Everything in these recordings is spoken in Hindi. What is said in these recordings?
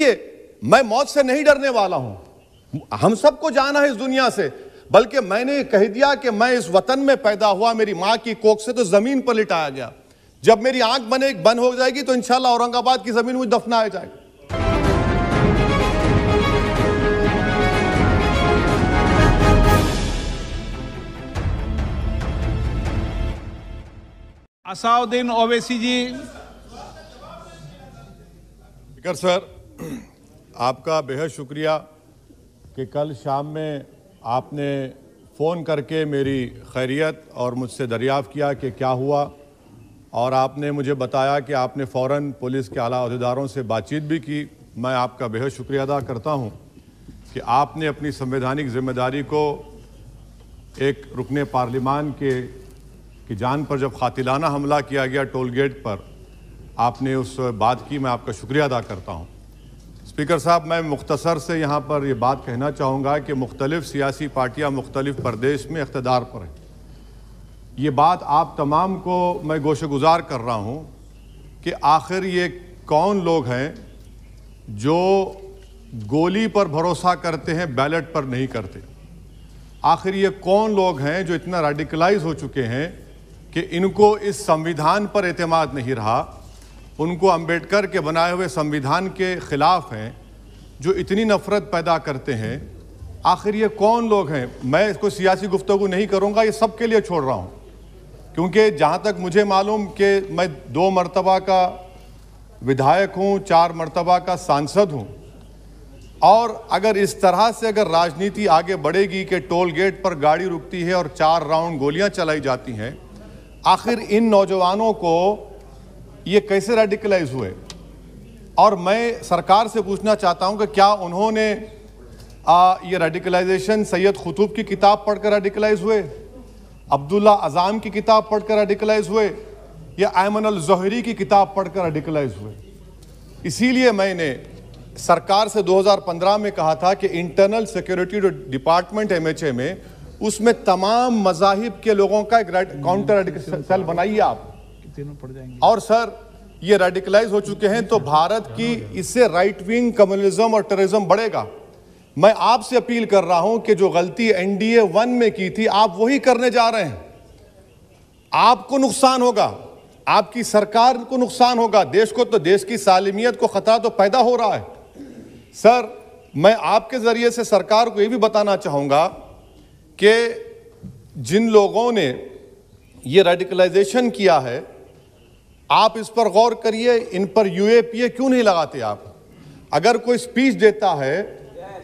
ये मैं मौत से नहीं डरने वाला हूं हम सबको जाना है इस दुनिया से बल्कि मैंने कह दिया कि मैं इस वतन में पैदा हुआ मेरी मां की कोख से तो जमीन पर लिटाया गया जब मेरी आंख बने बंद हो जाएगी तो इंशाल्लाह औरंगाबाद की जमीन मुझे दफनाया जाएगा असाउद्दीन ओवैसी जी स्पीकर सर आपका बेहद शुक्रिया कि कल शाम में आपने फ़ोन करके मेरी खैरियत और मुझसे दरियाफ़ किया कि क्या हुआ और आपने मुझे बताया कि आपने फ़ौर पुलिस के अला अहदेदारों से बातचीत भी की मैं आपका बेहद शुक्रिया अदा करता हूँ कि आपने अपनी संवैधानिक जिम्मेदारी को एक रुकन पार्लिमान के की जान पर जब खातिलाना हमला किया गया टोल गेट पर आपने उस बात की मैं आपका शुक्रिया अदा करता हूँ स्पीकर साहब मैं मुख्तसर से यहाँ पर ये बात कहना चाहूँगा कि मुख्तलिफ सियासी पार्टियाँ मुख्तलिफ प्रदेश में इकतदार पर हैं ये बात आप तमाम को मैं गोश गुजार कर रहा हूँ कि आखिर ये कौन लोग हैं जो गोली पर भरोसा करते हैं बैलेट पर नहीं करते आखिर ये कौन लोग हैं जो इतना रेडिकलाइज हो चुके हैं कि इनको इस संविधान पर एतमाद नहीं रहा उनको अंबेडकर के बनाए हुए संविधान के खिलाफ हैं जो इतनी नफ़रत पैदा करते हैं आखिर ये कौन लोग हैं मैं इसको सियासी गुफ्तु नहीं करूँगा ये सब के लिए छोड़ रहा हूँ क्योंकि जहाँ तक मुझे मालूम कि मैं दो मरतबा का विधायक हूँ चार मरतबा का सांसद हूँ और अगर इस तरह से अगर राजनीति आगे बढ़ेगी कि टोल गेट पर गाड़ी रुकती है और चार राउंड गोलियां चलाई जाती हैं आखिर इन नौजवानों को ये कैसे रेडिकलाइज हुए और मैं सरकार से पूछना चाहता हूँ कि क्या उन्होंने आ, ये रेडिकलाइजेशन सैयद खुतुब की किताब पढ़कर रेडिकलाइज हुए अब्दुल्ला अजाम की किताब पढ़कर रेडिकलाइज हुए या अल अलजहरी की किताब पढ़कर रेडिकलाइज हुए इसीलिए मैंने सरकार से 2015 में कहा था कि इंटरनल सिक्योरिटी जो डिपार्टमेंट एमएचए में उसमें तमाम मजाहिब के लोगों का एक काउंटर रेडिकल सेल बनाइए आप तीनों पड़ जाएंगे और सर ये रेडिकलाइज हो चुके हैं तो भारत की इससे राइट विंग कम्युनिज्म और टेररिज्म बढ़ेगा मैं आपसे अपील कर रहा हूं कि जो गलती एनडीए वन में की थी आप वही करने जा रहे हैं आपको नुकसान होगा आपकी सरकार को नुकसान होगा देश को तो देश की सालमियत को खतरा तो पैदा हो रहा है सर मैं आपके ज़रिए से सरकार को ये भी बताना चाहूंगा कि जिन लोगों ने ये रेडिकलाइजेशन किया है आप इस पर गौर करिए इन पर यूएपीए क्यों नहीं लगाते आप अगर कोई स्पीच देता है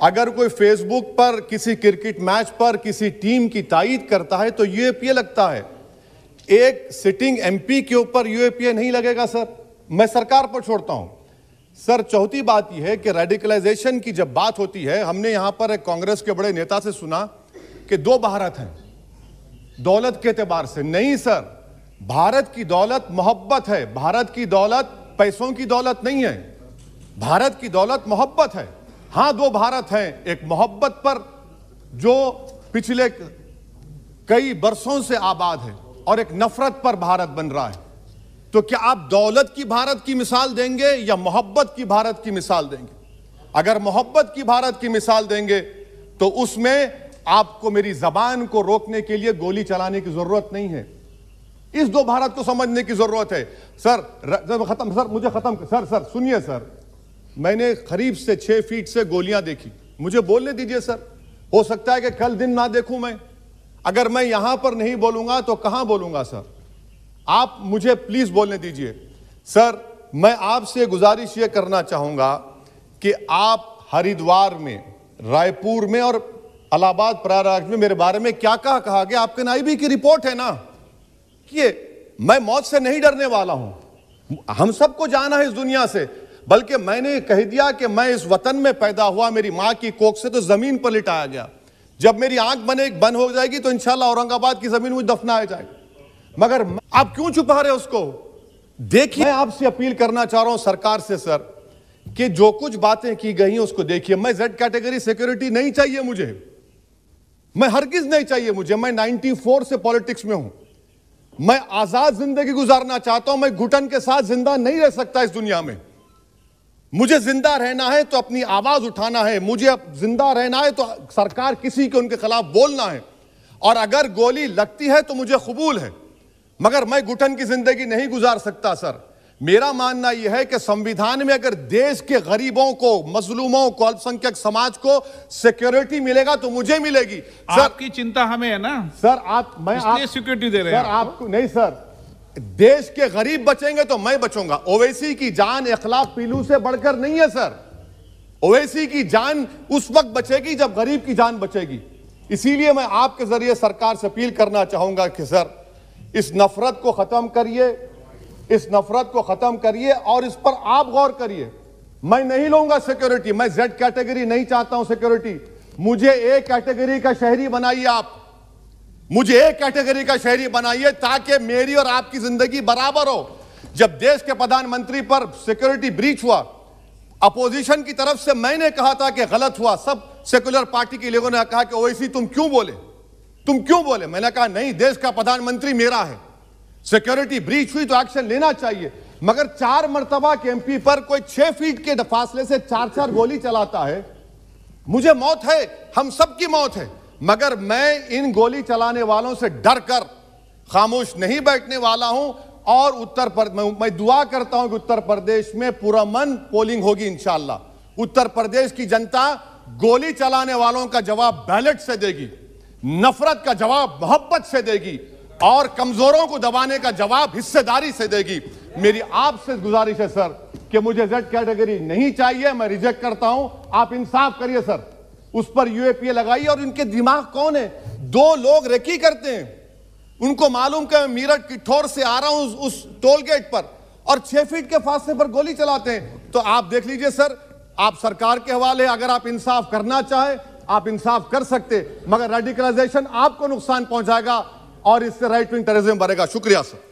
अगर कोई फेसबुक पर किसी क्रिकेट मैच पर किसी टीम की तायद करता है तो यूएपीए लगता है एक सिटिंग एमपी के ऊपर यूएपीए नहीं लगेगा सर मैं सरकार पर छोड़ता हूं सर चौथी बात यह है कि रेडिकलाइजेशन की जब बात होती है हमने यहां पर एक कांग्रेस के बड़े नेता से सुना कि दो भारत हैं दौलत के अतबार से नहीं सर भारत की दौलत मोहब्बत है भारत की दौलत पैसों की दौलत नहीं है भारत की दौलत मोहब्बत है हाँ दो भारत हैं एक मोहब्बत पर जो पिछले कई बरसों से आबाद है और एक नफरत पर भारत बन रहा है तो क्या आप दौलत की भारत की मिसाल देंगे या मोहब्बत की भारत की मिसाल देंगे अगर मोहब्बत की भारत की मिसाल देंगे तो उसमें आपको मेरी जबान को रोकने के लिए गोली चलाने की जरूरत नहीं है इस दो भारत को समझने की जरूरत है सर खत्म सर मुझे खत्म सर सर सुनिए सर मैंने करीब से छह फीट से गोलियां देखी मुझे बोलने दीजिए सर हो सकता है कि कल दिन ना देखूं मैं अगर मैं यहां पर नहीं बोलूंगा तो कहां बोलूंगा सर आप मुझे प्लीज बोलने दीजिए सर मैं आपसे गुजारिश ये करना चाहूंगा कि आप हरिद्वार में रायपुर में और अलाहाबाद प्रयागराज में मेरे बारे में क्या कहा कहा गया आपके नाई की रिपोर्ट है ना देखिए मैं मौत से नहीं डरने वाला हूं हम सबको जाना है इस दुनिया से बल्कि मैंने कह दिया कि मैं इस वतन में पैदा हुआ मेरी मां की कोख से तो जमीन पर लिटाया गया जब मेरी आंख बने बंद हो जाएगी तो इंशाल्लाह औरंगाबाद की जमीन मुझे दफनाया जाएगा मगर आप क्यों छुपा रहे उसको देखिए मैं आपसे अपील करना चाह रहा हूं सरकार से सर कि जो कुछ बातें की गई हैं उसको देखिए मैं जेड कैटेगरी सिक्योरिटी नहीं चाहिए मुझे मैं हर किस नहीं चाहिए मुझे मैं 94 से पॉलिटिक्स में हूं मैं आजाद जिंदगी गुजारना चाहता हूं मैं घुटन के साथ जिंदा नहीं रह सकता इस दुनिया में मुझे जिंदा रहना है तो अपनी आवाज उठाना है मुझे अब जिंदा रहना है तो सरकार किसी के उनके खिलाफ बोलना है और अगर गोली लगती है तो मुझे कबूल है मगर मैं घुटन की जिंदगी नहीं गुजार सकता सर मेरा मानना यह है कि संविधान में अगर देश के गरीबों को मजलूमों को अल्पसंख्यक समाज को सिक्योरिटी मिलेगा तो मुझे मिलेगी सर, आपकी चिंता हमें है ना सर आप मैं आप सिक्योरिटी दे रहे हैं आपको नहीं सर देश के गरीब बचेंगे तो मैं बचूंगा ओवैसी की जान अखलाक पीलू से बढ़कर नहीं है सर ओवैसी की जान उस वक्त बचेगी जब गरीब की जान बचेगी इसीलिए मैं आपके जरिए सरकार से अपील करना चाहूंगा कि सर इस नफरत को खत्म करिए इस नफरत को खत्म करिए और इस पर आप गौर करिए मैं नहीं लूंगा सिक्योरिटी मैं जेड कैटेगरी नहीं चाहता हूं सिक्योरिटी मुझे ए कैटेगरी का शहरी बनाइए आप मुझे ए कैटेगरी का शहरी बनाइए ताकि मेरी और आपकी जिंदगी बराबर हो जब देश के प्रधानमंत्री पर सिक्योरिटी ब्रीच हुआ अपोजिशन की तरफ से मैंने कहा था कि गलत हुआ सब सेकुलर पार्टी के लोगों ने कहा कि ओएसी तुम क्यों बोले तुम क्यों बोले मैंने कहा नहीं देश का प्रधानमंत्री मेरा है सिक्योरिटी ब्रीच हुई तो एक्शन लेना चाहिए मगर चार मरतबा के एमपी पर कोई छह फीट के फासले से चार चार गोली चलाता है मुझे मौत है हम सबकी मौत है मगर मैं इन गोली चलाने वालों से डर कर खामोश नहीं बैठने वाला हूं और उत्तर प्रदेश मैं दुआ करता हूं कि उत्तर प्रदेश में पूरा मन पोलिंग होगी इंशाला उत्तर प्रदेश की जनता गोली चलाने वालों का जवाब बैलेट से देगी नफरत का जवाब मोहब्बत से देगी और कमजोरों को दबाने का जवाब हिस्सेदारी से देगी मेरी आपसे गुजारिश है सर कि मुझे जेड कैटेगरी नहीं चाहिए मैं रिजेक्ट करता हूं आप इंसाफ करिए सर उस पर यूएपीए लगाइए और इनके दिमाग कौन है दो लोग रेकी करते हैं उनको मालूम कि मीरठ की ठोर से आ रहा हूं उस, उस टोल गेट पर और छह फीट के फासले पर गोली चलाते हैं तो आप देख लीजिए सर आप सरकार के हवाले अगर आप इंसाफ करना चाहे आप इंसाफ कर सकते मगर रेडिकलाइजेशन आपको नुकसान पहुंचाएगा और इससे राइट विंग टेरिज्म बढ़ेगा शुक्रिया सर